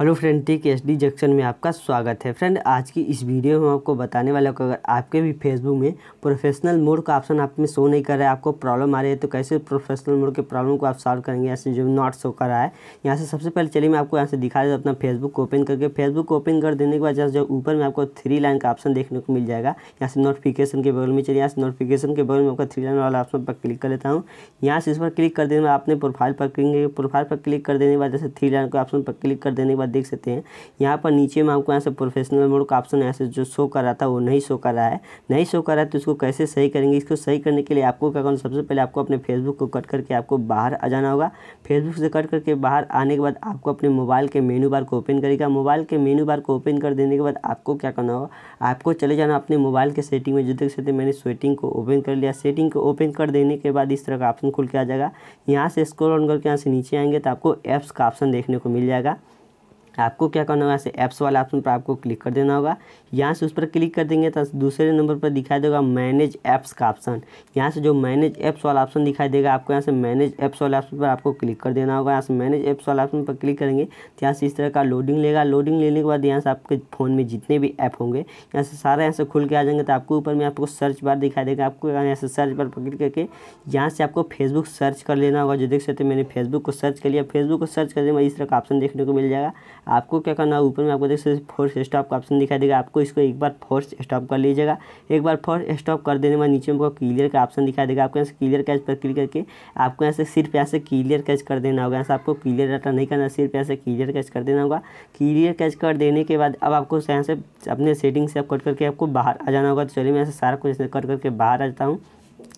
hello friend tech S D junction में आपका स्वागत है फ्रेंड आज की इस वीडियो में आपको बताने वाला कि अगर आपके भी फेसबुक में प्रोफेशनल मोड का ऑप्शन आप में शो नहीं कर रहा है आपको प्रॉब्लम आ रही है तो कैसे प्रोफेशनल मोड के प्रॉब्लम को आप सॉल्व करेंगे ऐसे जो नॉट शो कर रहा है यहाँ से सबसे पहले चलिए मैं आपको यहाँ से दिखा देता अपना फेसबुक ओपन करके फेसबुक ओपन कर देने के बाद जैसे जो ऊपर में आपको थ्री लाइन का ऑप्शन देखने को मिल जाएगा यहाँ से नोटिफिकेशन के बगल में चलिए यहाँ से नोटिफिकेशन के बगल में आपका थ्री लाइन वाला ऑप्शन पर क्लिक कर लेता हूँ यहाँ से इस पर क्लिक कर देने में आपने प्रोफाइल पर क्लिक प्रोफाइल पर क्लिक कर देने के बाद जैसे थ्री लाइन के ऑप्शन पर क्लिक कर देने के बाद देख सकते हैं यहाँ पर नीचे में हमको यहाँ से प्रोफेशनल मोड का ऑप्शन यहाँ से जो शो कर रहा था वो नहीं शो कर रहा है नहीं शो कर रहा है तो इसको कैसे सही करेंगे इसको सही करने के लिए आपको क्या करना सबसे पहले आपको अपने फेसबुक को कट करके आपको बाहर आ जाना होगा फेसबुक से कट करके बाहर आने के बाद आपको अपने मोबाइल के मेनू बार को ओपन करेगा मोबाइल के मेनू बार को ओपन कर देने के बाद आपको क्या करना होगा आपको चले जाना अपने मोबाइल के सेटिंग में जो देख सकते मैंने सेटिंग को ओपन कर लिया सेटिंग को ओपन कर देने के बाद इस तरह का ऑप्शन खुल के आ जाएगा यहाँ से स्क्रॉल ऑन करके यहाँ से नीचे आएंगे तो आपको ऐप्स का ऑप्शन देखने को मिल जाएगा आपको क्या करना होगा यहाँ से ऐप्स वाला ऑप्शन पर आपको क्लिक कर देना होगा यहाँ से उस पर क्लिक कर देंगे तो दूसरे नंबर पर दिखाई देगा मैनेज ऐप्स का ऑप्शन यहाँ से जो मैनेज ऐप्स वाला ऑप्शन दिखाई देगा आपको यहाँ से मैनेज ऐप्स वाले ऑप्शन पर आपको क्लिक कर देना होगा यहाँ से मैनेज ऐप्स वाला ऑप्शन पर क्लिक करेंगे तो यहाँ से इस तरह का लोडिंग लेगा लोडिंग लेने के बाद यहाँ से आपके फ़ोन में जितने भी ऐप होंगे यहाँ से सारे यहाँ से खुल के आ जाएंगे तो आपको ऊपर में आपको सर्च बार दिखाई देगा आपको यहाँ से सर्च बार पर क्लिक करके यहाँ से आपको फेसबुक सर्च कर लेना होगा जो देख सकते हैं मैंने फेसबुक को सर्च कर लिया फेसबुक को सर्च करने में इस तरह का ऑप्शन देखने को मिल जाएगा आपको क्या करना है ऊपर में आपको देख सकते फोर्स स्टॉप का ऑप्शन दिखाई देगा आपको इसको एक बार फोर्स स्टॉप कर लीजिएगा एक बार फोर्स स्टॉप कर देने बाद नीचे में आपको क्लियर का ऑप्शन दिखाई देगा आपको यहाँ से क्लियर कैच पर क्लिक करके आपको यहाँ से सिर्फ यहाँ से क्लियर कैच कर देना होगा यहाँ से आपको क्लियर डाटा नहीं करना सिर्फ यहाँ से क्लियर कैच कर देना होगा क्लियर कैच कर देने के बाद अब आपको यहाँ से अपने सेटिंग से आप कट करके आपको बाहर आ जाना होगा तो चलिए मैं यहाँ से सारा कुछ कट करके बाहर आ जाता हूँ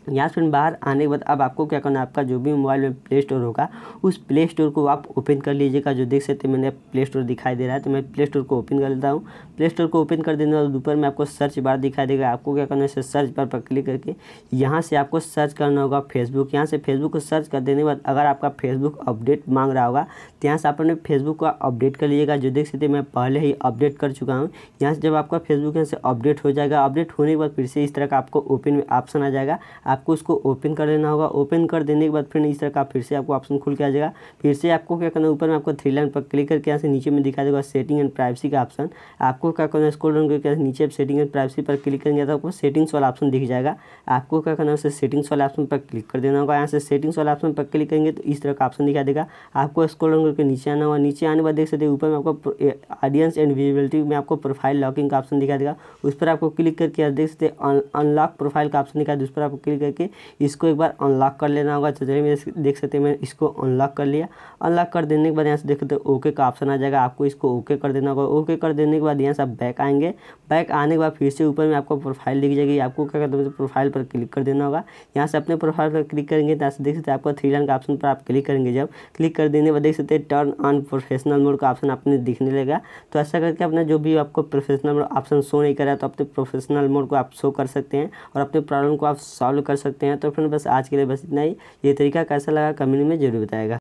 यहाँ से बाहर आने के बाद अब आपको क्या करना है आपका जो भी मोबाइल में प्ले स्टोर होगा उस प्ले स्टोर को आप ओपन कर लीजिएगा जो देख सकते हैं मैंने प्ले स्टोर दिखाई दे रहा है तो मैं प्ले स्टोर को ओपन कर लेता हूँ प्ले स्टोर को ओपन कर देने बाद ऊपर में आपको सर्च बार दिखाई देगा आपको क्या करना है सर्च बार पर क्लिक करके यहाँ से आपको सर्च करना होगा फेसबुक यहाँ से फेसबुक को सर्च कर देने के बाद अगर आपका फेसबुक अपडेट मांग रहा होगा तो यहाँ से आपने फेसबुक को अपडेट कर लीजिएगा जो देख सकते मैं पहले ही अपडेट कर चुका हूँ यहाँ से जब आपका फेसबुक यहाँ से अपडेट हो जाएगा अपडेट होने के बाद फिर से इस तरह का आपको ओपन में ऑप्शन आ जाएगा आप आपको इसको ओपन कर देना होगा ओपन कर देने के बाद फिर इस तरह का फिर से आपको ऑप्शन खुल के आ जाएगा फिर से आपको क्या करना ऊपर में आपको थ्री लाइन पर क्लिक करके यहाँ से नीचे में दिखा देगा सेटिंग एंड प्राइवेसी का ऑप्शन आपको क्या करना है स्कोल डाउन करके नीचे सेटिंग एंड प्राइवेसी पर क्लिक करेंगे तो आपको सेटिंग्स वाला ऑप्शन दिख जाएगा आपको क्या करना है उसे सेटिंग्स वाला ऑप्शन पर क्लिक कर देना होगा यहाँ से सेटिंग्स वाला ऑप्शन पर क्लिक करेंगे तो इस तरह का ऑप्शन दिखा देगा आपको स्कोल डाउन करके नीचे आना होगा नीचे आने बाद देख सकते हैं ऊपर में आपको ऑडियंस एंड विजिबिलिटी में आपको प्रोफाइल लॉकिंग का ऑप्शन दिखा देगा उस पर आपको क्लिक करके देख सकते हैं अनलॉक प्रोफाइल का ऑप्शन दिखा दे उस पर आपको क्लिक करके इसको एक बार अनलॉक कर लेना होगा तो जैसे देख सकते हैं मैं इसको अनलॉक कर लिया अनलॉक कर देने के बाद यहाँ से देख सकते हो ओके तो का ऑप्शन आ जाएगा आपको इसको ओके कर देना होगा ओके कर देने के बाद यहाँ से आप बैक आएंगे बैक आने के बाद फिर से ऊपर में आपको प्रोफाइल दिख जाएगी आपको क्या करते हैं प्रोफाइल पर क्लिक कर देना होगा यहाँ से अपने प्रोफाइल पर क्लिक करेंगे तो यहाँ देख सकते हैं आपको थ्री लाइन का ऑप्शन पर आप क्लिक करेंगे जब क्लिक कर देने के बाद देख सकते हैं टर्न ऑन प्रोफेशनल मोड का ऑप्शन आपने दिखने लगेगा तो ऐसा करके अपना जो भी आपको प्रोफेशनल मोड ऑप्शन शो नहीं कर रहा तो अपने प्रोफेशनल मोड को आप शो कर सकते हैं और अपने प्रॉब्लम को आप सॉल्व कर सकते हैं तो फ्रेंड बस आज के लिए बस इतना ही ये तरीका कैसा लगा कमेंट में जरूर बताएगा